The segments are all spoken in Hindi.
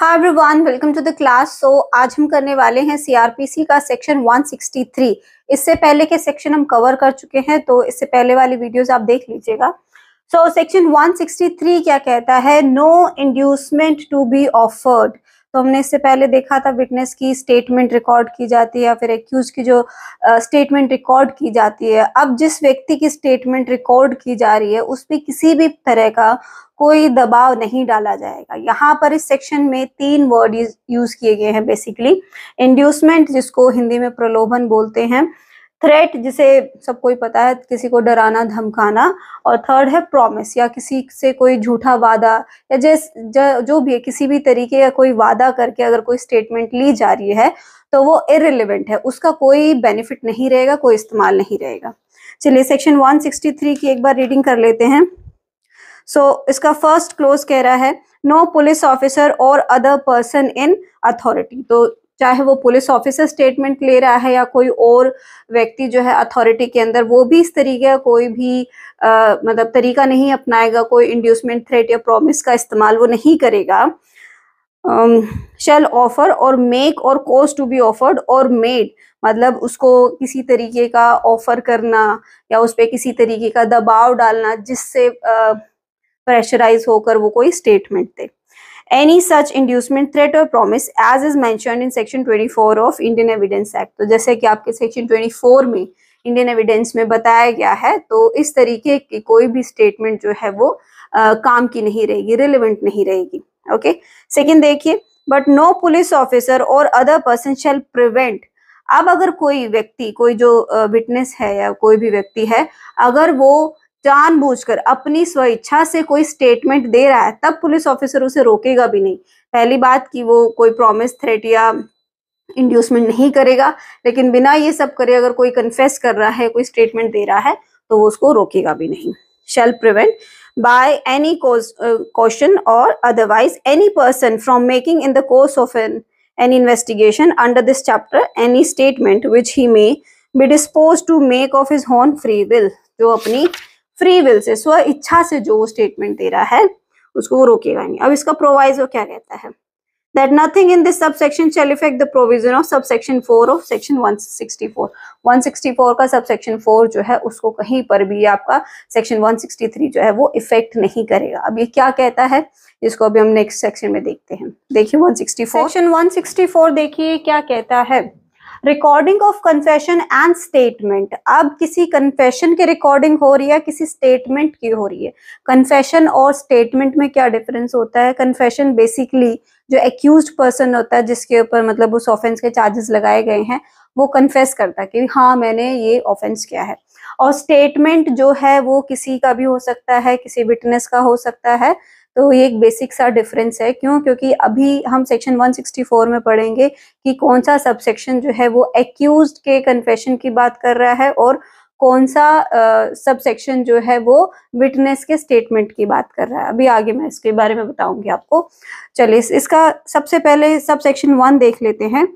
Hi everyone welcome to the class so आज हम करने वाले हैं सीआरपीसी का सेक्शन 163 इससे पहले के सेक्शन हम कवर कर चुके हैं तो इससे पहले वाली वीडियोस आप देख लीजिएगा सो सेक्शन 163 क्या कहता है no inducement to be offered तो हमने इससे पहले देखा था विटनेस की स्टेटमेंट रिकॉर्ड की जाती है या फिर एक्यूज की जो स्टेटमेंट रिकॉर्ड की जाती है अब जिस व्यक्ति की स्टेटमेंट रिकॉर्ड की जा रही है उस पर किसी भी तरह का कोई दबाव नहीं डाला जाएगा यहाँ पर इस सेक्शन में तीन वर्ड यूज किए गए हैं बेसिकली इंड्यूसमेंट जिसको हिंदी में प्रलोभन बोलते हैं थ्रेट जिसे सबको ही पता है किसी को डराना धमकाना और थर्ड है प्रॉमिस या किसी से कोई झूठा वादा या जैस जो भी है किसी भी तरीके या कोई वादा करके अगर कोई स्टेटमेंट ली जा रही है तो वो इरेलीवेंट है उसका कोई बेनिफिट नहीं रहेगा कोई इस्तेमाल नहीं रहेगा चलिए सेक्शन 163 की एक बार रीडिंग कर लेते हैं सो so, इसका फर्स्ट क्लोज कह रहा है no police officer or other person in authority तो चाहे वो पुलिस ऑफिसर स्टेटमेंट ले रहा है या कोई और व्यक्ति जो है अथॉरिटी के अंदर वो भी इस तरीके का कोई भी आ, मतलब तरीका नहीं अपनाएगा कोई इंड्यूसमेंट थ्रेट या प्रॉमिस का इस्तेमाल वो नहीं करेगा shell offer or make or cause to be offered or made मतलब उसको किसी तरीके का ऑफर करना या उस पर किसी तरीके का दबाव डालना जिससे प्रेशराइज होकर वो कोई स्टेटमेंट दे any such inducement threat or promise as is mentioned in section 24 of Indian evidence act तो जैसे कि आपके सेक्शन 24 में इंडियन एविडेंस में बताया गया है तो इस तरीके की कोई भी स्टेटमेंट जो है वो आ, काम की नहीं रहेगी रिलेवेंट नहीं रहेगी ओके सेकेंड देखिए but no police officer or other person shall prevent अब अगर कोई व्यक्ति कोई जो विटनेस है या कोई भी व्यक्ति है अगर वो जानबूझकर अपनी स्वइच्छा से कोई स्टेटमेंट दे रहा है तब पुलिस ऑफिसर उसे रोकेगा भी नहीं पहली बात कि वो कोई प्रॉमिस थ्रेट या इंड्यूसमेंट नहीं करेगा लेकिन बिना ये सब करे अगर कोई कन्फेस कर रहा है कोई स्टेटमेंट दे रहा है तो वो उसको रोकेगा भी नहीं shall prevent by any question or otherwise any person from making in the course of an any investigation under this chapter any statement which he may be disposed to make of his own free will जो अपनी फ्री विल से स्व इच्छा से जो स्टेटमेंट दे रहा है उसको वो रोकेगा नहीं अब इसका प्रोवाइजो क्या कहता है that nothing in this subsection shall affect the provision of subsection 4 of section 164 164 का subsection 4 जो है उसको कहीं पर भी आपका section 163 जो है वो इफेक्ट नहीं करेगा अब ये क्या कहता है इसको अभी हम नेक्स्ट सेक्शन में देखते हैं देखिए 164 सेक्शन 164 देखिए क्या कहता है recording of confession and statement अब किसी कन्फेशन की रिकॉर्डिंग हो रही है किसी स्टेटमेंट की हो रही है कन्फेशन और स्टेटमेंट में क्या डिफरेंस होता है कन्फेशन बेसिकली जो एक्यूज पर्सन होता है जिसके ऊपर मतलब उस ऑफेंस के चार्जेस लगाए गए हैं वो कन्फेस करता है कि हाँ मैंने ये ऑफेंस किया है और स्टेटमेंट जो है वो किसी का भी हो सकता है किसी विटनेस का हो सकता है तो ये एक बेसिक सा डिफरेंस है क्यों क्योंकि अभी हम सेक्शन 164 में पढ़ेंगे कि कौन सा सबसेक्शन जो है वो एक्यूज के कन्फेशन की बात कर रहा है और कौन सा सबसेक्शन uh, जो है वो विटनेस के स्टेटमेंट की बात कर रहा है अभी आगे मैं इसके बारे में बताऊंगी आपको चलिए इसका सबसे पहले सबसेक्शन वन देख लेते हैं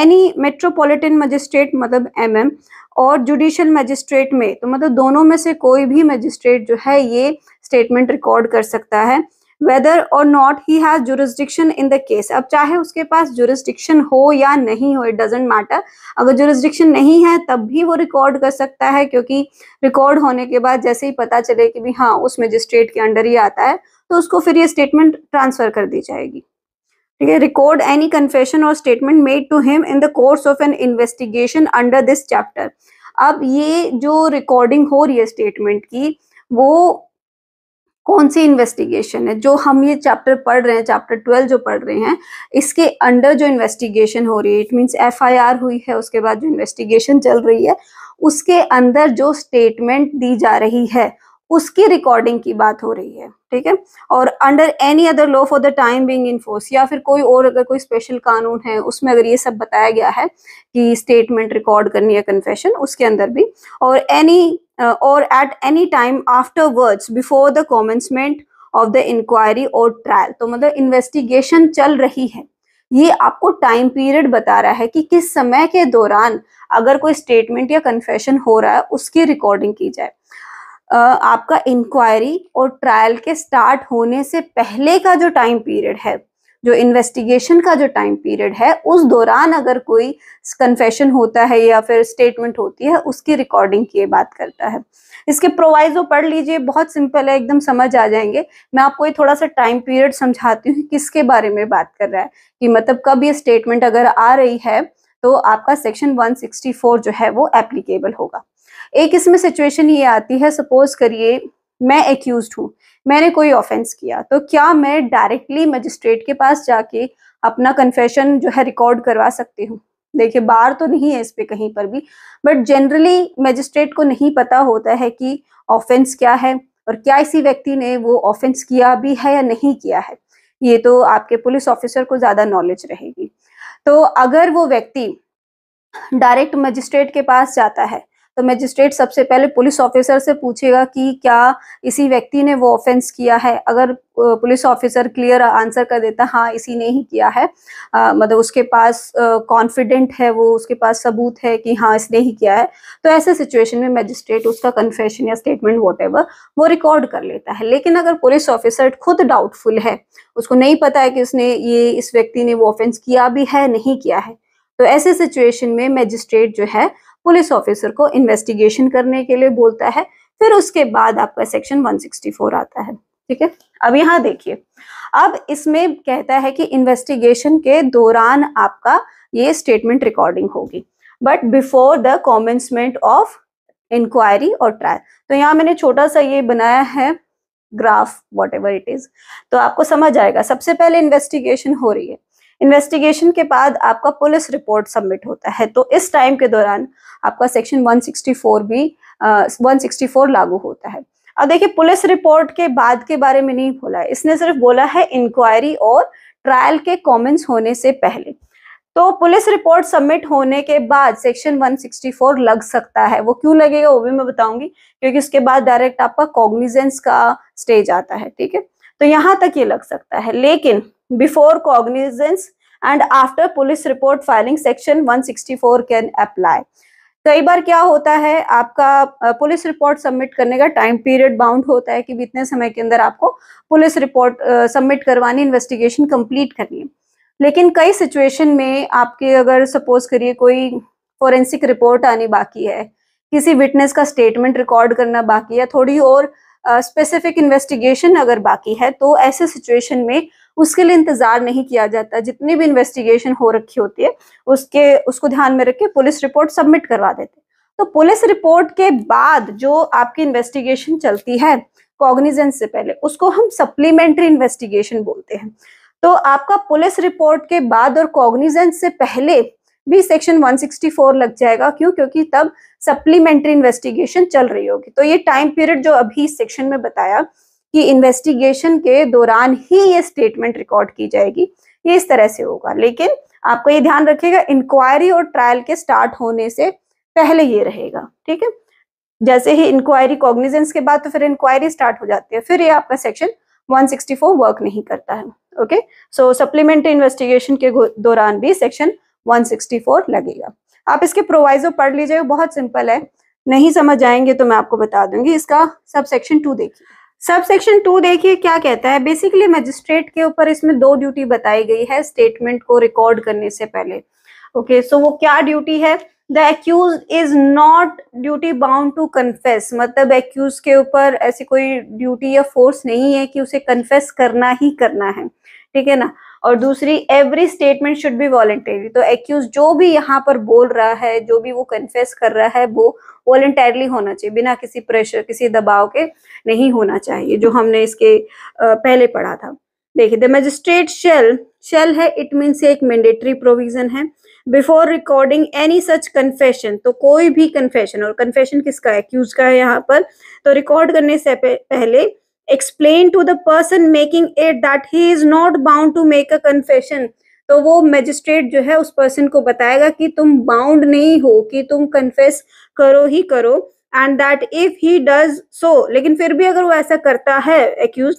एनी मेट्रोपॉलिटन मजिस्ट्रेट मतलब M MM, or judicial magistrate में तो मतलब दोनों में से कोई भी मजिस्ट्रेट जो है ये स्टेटमेंट रिकॉर्ड कर सकता है whether or not he has jurisdiction in the case अब चाहे उसके पास जुरिस्डिक्शन हो या नहीं हो इट डजेंट मैटर अगर जुरिस्डिक्शन नहीं है तब भी वो रिकॉर्ड कर सकता है क्योंकि रिकॉर्ड होने के बाद जैसे ही पता चले कि भी हाँ उस मजिस्ट्रेट के अंडर ही आता है तो उसको फिर ये स्टेटमेंट ट्रांसफर कर दी जाएगी ठीक है record any confession or statement made to him in the course of an investigation under this chapter अब ये जो रिकॉर्डिंग हो रही है स्टेटमेंट की वो कौन सी इन्वेस्टिगेशन है जो हम ये चैप्टर पढ़ रहे हैं चैप्टर ट्वेल्व जो पढ़ रहे हैं इसके अंडर जो इन्वेस्टिगेशन हो रही है इट मीन्स एफ हुई है उसके बाद जो इन्वेस्टिगेशन चल रही है उसके अंदर जो स्टेटमेंट दी जा रही है उसकी रिकॉर्डिंग की बात हो रही है ठीक है और under any other law for the time being in force या फिर कोई और अगर कोई स्पेशल कानून है उसमें अगर ये सब बताया गया है कि स्टेटमेंट रिकॉर्ड करनी है कन्फेशन उसके अंदर भी or any uh, or at any time afterwards before the commencement of the inquiry or trial तो मतलब investigation चल रही है ये आपको टाइम पीरियड बता रहा है कि किस समय के दौरान अगर कोई स्टेटमेंट या कन्फेशन हो रहा है उसकी रिकॉर्डिंग की जाए uh, आपका इंक्वायरी और ट्रायल के स्टार्ट होने से पहले का जो टाइम पीरियड है जो इन्वेस्टिगेशन का जो टाइम पीरियड है उस दौरान अगर कोई कन्फेशन होता है या फिर स्टेटमेंट होती है उसकी रिकॉर्डिंग की बात करता है इसके प्रोवाइजो पढ़ लीजिए बहुत सिंपल है एकदम समझ आ जाएंगे मैं आपको ये थोड़ा सा टाइम पीरियड समझाती हूँ किसके बारे में बात कर रहा है कि मतलब कब ये स्टेटमेंट अगर आ रही है तो आपका सेक्शन 164 जो है वो एप्लीकेबल होगा एक इसमें सिचुएशन ये आती है सपोज करिए मैं एक्यूज हूँ मैंने कोई ऑफेंस किया तो क्या मैं डायरेक्टली मजिस्ट्रेट के पास जाके अपना कन्फेशन जो है रिकॉर्ड करवा सकती हूँ देखिए बार तो नहीं है इस पर कहीं पर भी बट जनरली मजिस्ट्रेट को नहीं पता होता है कि ऑफेंस क्या है और क्या इसी व्यक्ति ने वो ऑफेंस किया भी है या नहीं किया है ये तो आपके पुलिस ऑफिसर को ज़्यादा नॉलेज रहेगी तो अगर वो व्यक्ति डायरेक्ट मजिस्ट्रेट के पास जाता है तो मजिस्ट्रेट सबसे पहले पुलिस ऑफिसर से पूछेगा कि क्या इसी व्यक्ति ने वो ऑफेंस किया है अगर पुलिस ऑफिसर क्लियर आंसर कर देता हाँ इसी ने ही किया है आ, मतलब उसके पास कॉन्फिडेंट है वो उसके पास सबूत है कि हाँ इसने ही किया है तो ऐसे सिचुएशन में मजिस्ट्रेट उसका कन्फेशन या स्टेटमेंट वॉट वो रिकॉर्ड कर लेता है लेकिन अगर पुलिस ऑफिसर खुद डाउटफुल है उसको नहीं पता है कि उसने ये इस व्यक्ति ने वो ऑफेंस किया भी है नहीं किया है तो ऐसे सिचुएशन में मजिस्ट्रेट जो है पुलिस ऑफिसर को इन्वेस्टिगेशन करने के लिए बोलता है फिर उसके बाद आपका सेक्शन 164 आता है ठीक है अब यहाँ देखिए अब इसमें कहता है कि इन्वेस्टिगेशन के दौरान आपका ये स्टेटमेंट रिकॉर्डिंग होगी but before the commencement of inquiry or trial तो यहाँ मैंने छोटा सा ये बनाया है graph whatever it is तो आपको समझ आएगा सबसे पहले इन्वेस्टिगेशन हो रही है इन्वेस्टिगेशन के बाद आपका पुलिस रिपोर्ट सबमिट होता है तो इस टाइम के दौरान आपका सेक्शन 164 भी आ, 164 लागू होता है अब देखिए पुलिस रिपोर्ट के बाद के बारे में नहीं बोला है इसने सिर्फ बोला है इंक्वायरी और ट्रायल के कॉमेंट्स होने से पहले तो पुलिस रिपोर्ट सबमिट होने के बाद सेक्शन 164 लग सकता है वो क्यों लगेगा वो भी मैं बताऊंगी क्योंकि उसके बाद डायरेक्ट आपका कॉग्निजेंस का स्टेज आता है ठीक है तो यहाँ तक ये लग सकता है लेकिन before cognizance and after police report filing section 164 can apply कई बार क्या होता है आपका पुलिस रिपोर्ट सबमिट करने का टाइम पीरियड बाउंड होता है कि इतने समय के अंदर आपको पुलिस रिपोर्ट सबमिट करवानी इन्वेस्टिगेशन कंप्लीट करनी है लेकिन कई सिचुएशन में आपके अगर सपोज करिए कोई फोरेंसिक रिपोर्ट आनी बाकी है किसी विटनेस का स्टेटमेंट रिकॉर्ड करना बाकी है थोड़ी और स्पेसिफिक uh, इन्वेस्टिगेशन अगर बाकी है तो ऐसे सिचुएशन में उसके लिए इंतजार नहीं किया जाता जितनी भी इन्वेस्टिगेशन हो रखी होती है उसके उसको ध्यान में रखे पुलिस रिपोर्ट सबमिट करवा देते तो पुलिस रिपोर्ट के बाद जो आपकी इन्वेस्टिगेशन चलती है कॉग्निजेंस से पहले उसको हम सप्लीमेंट्री इन्वेस्टिगेशन बोलते हैं तो आपका पुलिस रिपोर्ट के बाद और कॉग्निजेंस से पहले भी सेक्शन 164 लग जाएगा क्यों क्योंकि तब सप्लीमेंट्री इन्वेस्टिगेशन चल रही होगी तो ये टाइम पीरियड जो अभी सेक्शन में बताया कि इन्वेस्टिगेशन के दौरान ही ये स्टेटमेंट रिकॉर्ड की जाएगी ये इस तरह से होगा लेकिन आपको ये ध्यान रखिएगा इंक्वायरी और ट्रायल के स्टार्ट होने से पहले ये रहेगा ठीक है जैसे ही इंक्वायरी कॉग्निजेंस के बाद तो फिर इंक्वायरी स्टार्ट हो जाती है फिर ये आपका सेक्शन 164 वर्क नहीं करता है ओके सो सप्लीमेंट्री इन्वेस्टिगेशन के दौरान भी सेक्शन 164 लगेगा आप इसके प्रोवाइजो पढ़ लीजिए बहुत सिंपल है नहीं समझ आएंगे तो मैं आपको बता दूंगी इसका सब सेक्शन टू देखिए सब सेक्शन टू देखिए क्या कहता है बेसिकली मजिस्ट्रेट के ऊपर इसमें दो ड्यूटी बताई गई है स्टेटमेंट को रिकॉर्ड करने से पहले ओके okay, सो so वो क्या ड्यूटी है the accused is not duty bound to confess मतलब एक्यूज के ऊपर ऐसी कोई ड्यूटी या फोर्स नहीं है कि उसे कन्फेस करना ही करना है ठीक है ना और दूसरी every statement should be voluntary तो एक्यूज जो भी यहाँ पर बोल रहा है जो भी वो कन्फेस कर रहा है वो वॉलेंटरली होना चाहिए बिना किसी प्रेशर किसी दबाव के नहीं होना चाहिए जो हमने इसके पहले पढ़ा था देखिए द मजिस्ट्रेट शेल शेल है इट मीन्स एक मैंडेटरी प्रोविजन है before recording any such confession तो कोई भी कन्फेशन और कन्फेशन किसका है एक्यूज का है यहाँ पर तो रिकॉर्ड करने से पहले explain to the person making it that he is not bound to make a confession तो वो मजिस्ट्रेट जो है उस पर्सन को बताएगा कि तुम बाउंड नहीं हो कि तुम कन्फेस करो ही करो and that if he does so लेकिन फिर भी अगर वो ऐसा करता है accused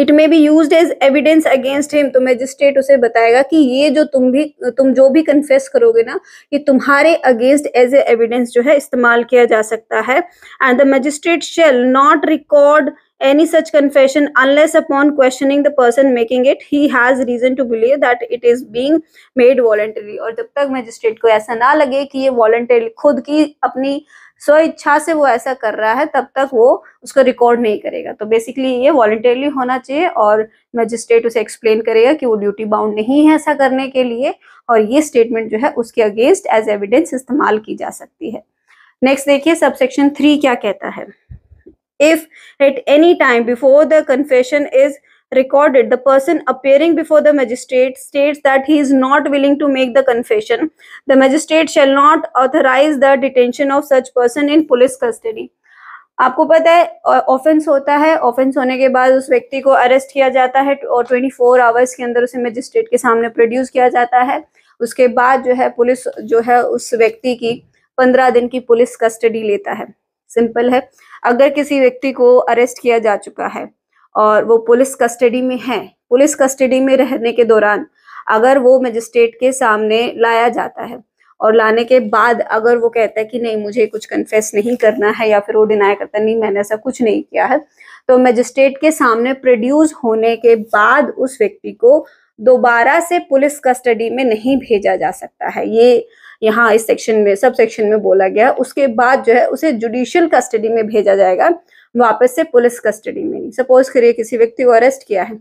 it may be used as evidence against him तो मैजिस्ट्रेट उसे बताएगा कि ये जो तुम भी तुम जो भी कन्फेस करोगे ना ये तुम्हारे अगेंस्ट एज ए एविडेंस जो है इस्तेमाल किया जा सकता है and the magistrate shall not record any such confession unless upon questioning the person making it he has reason to believe that it is being made voluntary और जब तक मजिस्ट्रेट को ऐसा ना लगे कि ये वॉलेंटरी खुद की अपनी स्व इच्छा से वो ऐसा कर रहा है तब तक वो उसको रिकॉर्ड नहीं करेगा तो बेसिकली ये वॉल्टरली होना चाहिए और मजिस्ट्रेट उसे एक्सप्लेन करेगा कि वो ड्यूटी बाउंड नहीं है ऐसा करने के लिए और ये स्टेटमेंट जो है उसके अगेंस्ट एज एविडेंस इस्तेमाल की जा सकती है नेक्स्ट देखिए सबसेक्शन थ्री क्या कहता है if at any time before the confession is recorded, the person appearing before the magistrate states that he is not willing to make the confession. The magistrate shall not authorize the detention of such person in police custody. आपको पता है ऑफेंस होता है ऑफेंस होने के बाद उस व्यक्ति को अरेस्ट किया जाता है और 24 फोर आवर्स के अंदर उसे मजिस्ट्रेट के सामने प्रोड्यूस किया जाता है उसके बाद जो है पुलिस जो है उस व्यक्ति की 15 दिन की पुलिस कस्टडी लेता है सिंपल है अगर किसी व्यक्ति को अरेस्ट किया जा चुका है और वो पुलिस कस्टडी में है पुलिस कस्टडी में रहने के दौरान अगर वो मजिस्ट्रेट के सामने लाया जाता है और लाने के बाद अगर वो कहता है कि नहीं मुझे कुछ कन्फेस नहीं करना है या फिर वो डिनाई करता नहीं मैंने ऐसा कुछ नहीं किया है तो मजिस्ट्रेट के सामने प्रोड्यूस होने के बाद उस व्यक्ति को दोबारा से पुलिस कस्टडी में नहीं भेजा जा सकता है ये यहाँ इस सेक्शन में सब सेक्शन में बोला गया उसके बाद जो है उसे जुडिशियल कस्टडी में भेजा जाएगा वापस से पुलिस कस्टडी में नहीं सपोज करिए किसी व्यक्ति को अरेस्ट किया है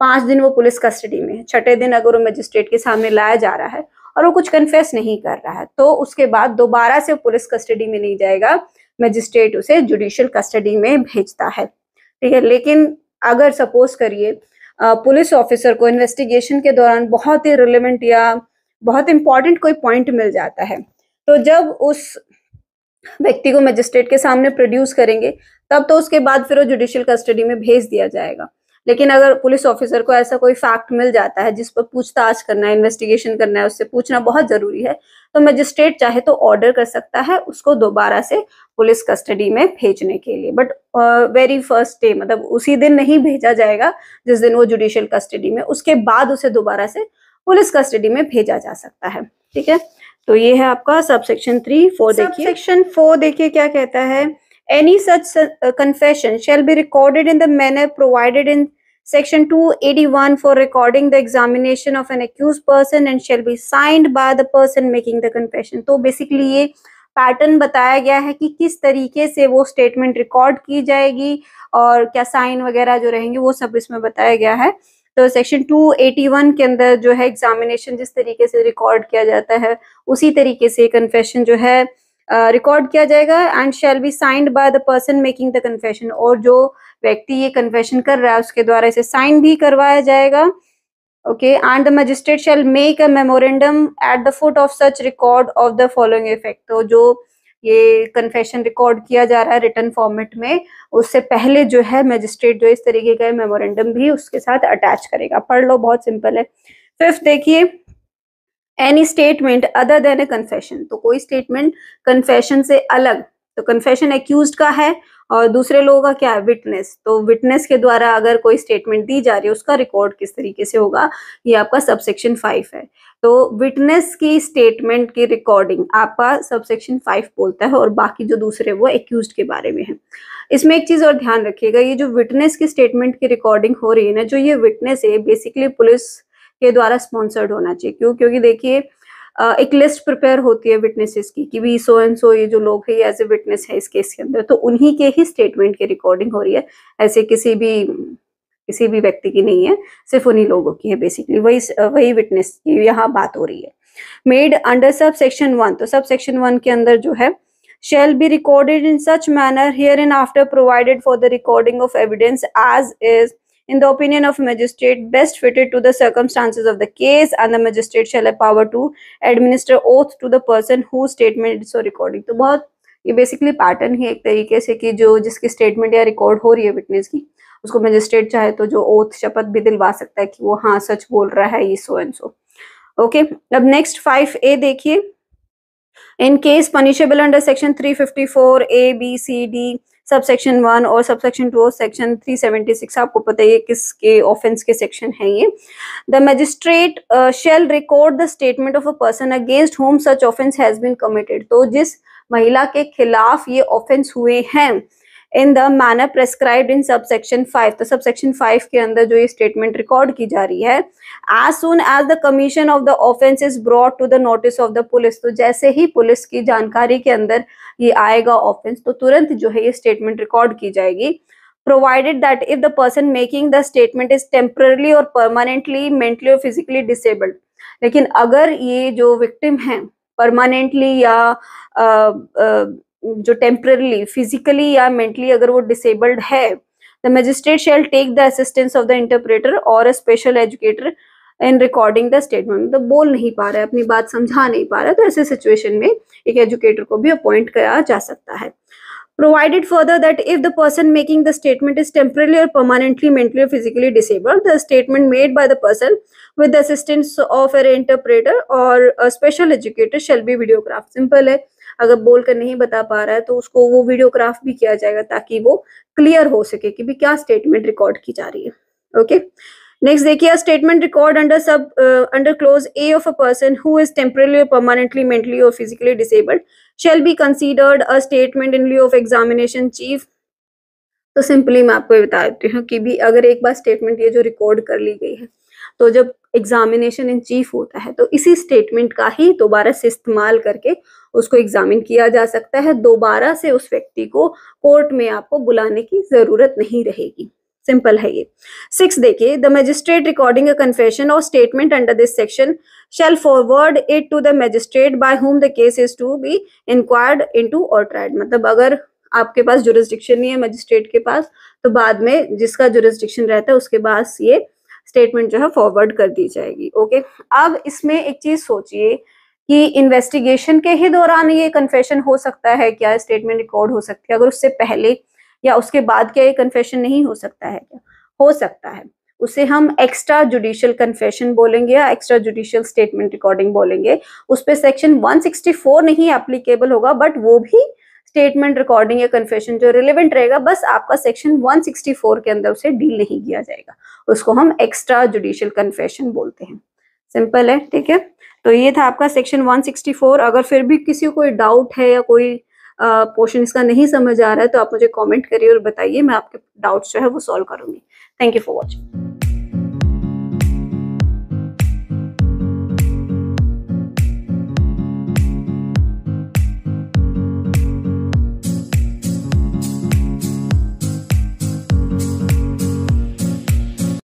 पांच दिन वो पुलिस कस्टडी में है छठे दिन अगर वो मजिस्ट्रेट के सामने लाया जा रहा है और वो कुछ कन्फेस नहीं कर रहा है तो उसके बाद दोबारा से पुलिस कस्टडी में नहीं जाएगा मजिस्ट्रेट उसे जुडिशियल कस्टडी में भेजता है ठीक है लेकिन अगर सपोज करिए पुलिस ऑफिसर को इन्वेस्टिगेशन के दौरान बहुत ही रिलेवेंट या बहुत इंपॉर्टेंट कोई पॉइंट मिल जाता है तो जब उस व्यक्ति को मजिस्ट्रेट के सामने प्रोड्यूस करेंगे तब तो उसके बाद फिर वो जुडिशियल कस्टडी में भेज दिया जाएगा लेकिन अगर पुलिस ऑफिसर को ऐसा कोई फैक्ट मिल जाता है जिस पर पूछताछ करना है इन्वेस्टिगेशन करना है उससे पूछना बहुत जरूरी है तो मजिस्ट्रेट चाहे तो ऑर्डर कर सकता है उसको दोबारा से पुलिस कस्टडी में भेजने के लिए बट वेरी फर्स्ट डे मतलब उसी दिन नहीं भेजा जाएगा जिस दिन वो जुडिशियल कस्टडी में उसके बाद उसे दोबारा से पुलिस कस्टडी में भेजा जा सकता है ठीक है तो ये है आपका सबसेक्शन थ्री फोर देखिए सेक्शन फोर देखिए क्या कहता है any such confession shall be recorded in the manner provided in section 281 for recording the examination of an accused person and shall be signed by the person making the confession so basically ye pattern बताया गया है कि किस तरीके से वो स्टेटमेंट रिकॉर्ड की जाएगी और क्या साइन वगैरह जो रहेंगे वो सब इसमें बताया गया है तो सेक्शन 281 के अंदर जो है एग्जामिनेशन जिस तरीके से रिकॉर्ड किया जाता है उसी तरीके से कन्फेशन जो है रिकॉर्ड किया जाएगा and shall be signed by the person making the confession और जो व्यक्ति ये कन्फेशन कर रहा है उसके द्वारा इसे साइन भी करवाया जाएगा okay and the magistrate shall make a memorandum at the foot of such record of the following effect तो जो ये कन्फेशन रिकॉर्ड किया जा रहा है रिटर्न फॉर्मेट में उससे पहले जो है मजिस्ट्रेट जो इस तरीके का मेमोरेंडम भी उसके साथ अटैच करेगा पढ़ लो बहुत सिंपल है फिफ्थ देखिए any statement other than a confession तो कोई स्टेटमेंट कन्फेशन से अलग तो कन्फेशन एक्यूज का है और दूसरे लोगों का क्या है विटनेस तो विटनेस के द्वारा अगर कोई स्टेटमेंट दी जा रही है उसका रिकॉर्ड किस तरीके से होगा ये आपका सबसेक्शन फाइव है तो विटनेस की स्टेटमेंट की रिकॉर्डिंग आपका सबसेक्शन फाइव बोलता है और बाकी जो दूसरे वो एक्यूज के बारे में है इसमें एक चीज़ और ध्यान रखिएगा ये जो विटनेस की स्टेटमेंट की रिकॉर्डिंग हो रही है ना जो ये विटनेस है बेसिकली पुलिस के द्वारा स्पॉन्सर्ड होना चाहिए क्यों क्योंकि देखिए एक लिस्ट प्रिपेयर होती है विटनेसेस की कि भी सो एंड सो ये जो लोग है ये एज ए विटनेस है इस केस के अंदर तो उन्हीं के ही स्टेटमेंट की रिकॉर्डिंग हो रही है ऐसे किसी भी किसी भी व्यक्ति की नहीं है सिर्फ उन्हीं लोगों की है बेसिकली वही वही विटनेस की यहाँ बात हो रही है made under sub section one तो सब सेक्शन वन के अंदर जो है shall be recorded in such manner here manner after provided for the recording of evidence as is in the opinion of magistrate best fitted to the circumstances of the case and the magistrate shall have power to administer oath to the person whose statement is so recording to bahut ye basically pattern hai ek tarike se ki jo jiski statement ya record ho rahi hai witness ki usko magistrate chahe to jo oath shapath bhi dilwa sakta hai ki wo ha sach bol raha hai ye so and so okay ab next 5a dekhiye in case punishable under section 354 a b c d sub section one और सब सेक्शन टू और सेक्शन थ्री सेवेंटी सिक्स आपको पता ही है किसके ऑफेंस के सेक्शन है ये the magistrate shall record the statement of a person against whom such offence has been committed तो जिस महिला के खिलाफ ये ऑफेंस हुए हैं in the manner prescribe in subsection five तो सबसेक्शन फाइव के अंदर जो ये स्टेटमेंट रिकॉर्ड की जा रही है as soon as the commission of the offence is brought to the notice of the police तो जैसे ही पुलिस की जानकारी के अंदर ये आएगा ऑफेंस तो तुरंत जो है ये स्टेटमेंट रिकॉर्ड की जाएगी provided that if the person making the statement is temporarily or permanently mentally or physically disabled लेकिन अगर ये जो विक्टिम है परमानेंटली या जो टेम्परली फिजिकली या मेंटली अगर वो डिसेबल्ड है the magistrate shall take the assistance of the interpreter or a special educator in recording the statement मतलब बोल नहीं पा रहा है अपनी बात समझा नहीं पा रहा है तो ऐसे सिचुएशन में एक एजुकेटर को भी अपॉइंट किया जा सकता है provided further that if the person making the statement is temporarily or permanently mentally or physically disabled the statement made by the person with the assistance of an interpreter or a special educator shall be videographed simple hai अगर बोल कर नहीं बता पा रहा है तो उसको वो वीडियोग्राफ भी किया जाएगा ताकि वो क्लियर हो सके कि भी क्या स्टेटमेंट रिकॉर्ड की जा रही है ओके नेक्स्ट देखिए statement record under sub under clause a of a person who is temporarily or permanently mentally or physically disabled shall be considered a statement in lieu of examination chief तो सिंपली मैं आपको बता देती हूँ कि भी अगर एक बार स्टेटमेंट ये जो रिकॉर्ड कर ली गई है तो जब एग्जामिनेशन इन चीफ होता है तो इसी स्टेटमेंट का ही दोबारा से इस्तेमाल करके उसको एग्जामिन किया जा सकता है दोबारा से उस व्यक्ति को कोर्ट में आपको बुलाने की जरूरत नहीं रहेगी सिंपल है ये सिक्स देखिए the magistrate recording a confession or statement under this section forward it to the magistrate by whom the case is to be inquired into or tried मतलब अगर आपके पास जुरिस्डिक्शन नहीं है मजिस्ट्रेट के पास तो बाद में जिसका जुरिस्डिक्शन रहता है उसके पास ये स्टेटमेंट जो है फॉरवर्ड कर दी जाएगी ओके अब इसमें एक चीज सोचिए कि इन्वेस्टिगेशन के ही दौरान ये कन्फेशन हो सकता है क्या स्टेटमेंट रिकॉर्ड हो सकती है अगर उससे पहले या उसके बाद क्या ये कन्फेशन नहीं हो सकता है क्या हो सकता है उसे हम एक्स्ट्रा जुडिशियल कन्फेशन बोलेंगे या एक्स्ट्रा जुडिशियल स्टेटमेंट रिकॉर्डिंग बोलेंगे उस पर सेक्शन 164 नहीं एप्लीकेबल होगा बट वो भी स्टेटमेंट रिकॉर्डिंग या कन्फेशन जो रिलेवेंट रहेगा बस आपका सेक्शन 164 के अंदर उसे डील नहीं किया जाएगा उसको हम एक्स्ट्रा जुडिशियल कन्फेशन बोलते हैं सिंपल है ठीक है तो ये था आपका सेक्शन 164 अगर फिर भी किसी कोई डाउट है या कोई पोर्शन इसका नहीं समझ आ रहा है तो आप मुझे कमेंट करिए और बताइए मैं आपके डाउट्स जो है वो सॉल्व करूंगी थैंक यू फॉर वॉचिंग